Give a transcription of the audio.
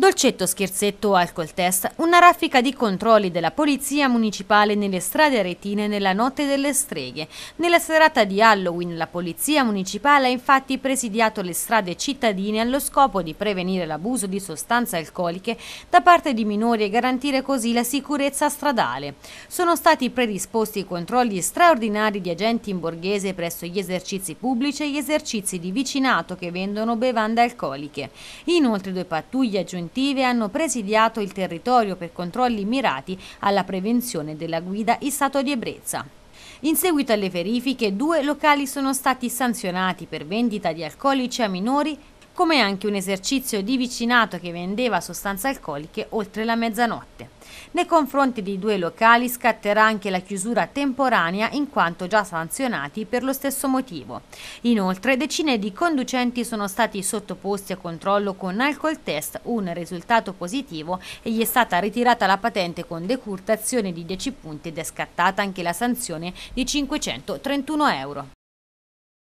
Dolcetto scherzetto alcol test, una raffica di controlli della polizia municipale nelle strade retine nella notte delle streghe. Nella serata di Halloween la polizia municipale ha infatti presidiato le strade cittadine allo scopo di prevenire l'abuso di sostanze alcoliche da parte di minori e garantire così la sicurezza stradale. Sono stati predisposti controlli straordinari di agenti in borghese presso gli esercizi pubblici e gli esercizi di vicinato che vendono bevande alcoliche. Inoltre due pattuglie aggiuntive preventive hanno presidiato il territorio per controlli mirati alla prevenzione della guida in stato di ebbrezza. In seguito alle verifiche, due locali sono stati sanzionati per vendita di alcolici a minori come anche un esercizio di vicinato che vendeva sostanze alcoliche oltre la mezzanotte. Nei confronti di due locali scatterà anche la chiusura temporanea in quanto già sanzionati per lo stesso motivo. Inoltre decine di conducenti sono stati sottoposti a controllo con alcol test, un risultato positivo e gli è stata ritirata la patente con decurtazione di 10 punti ed è scattata anche la sanzione di 531 euro.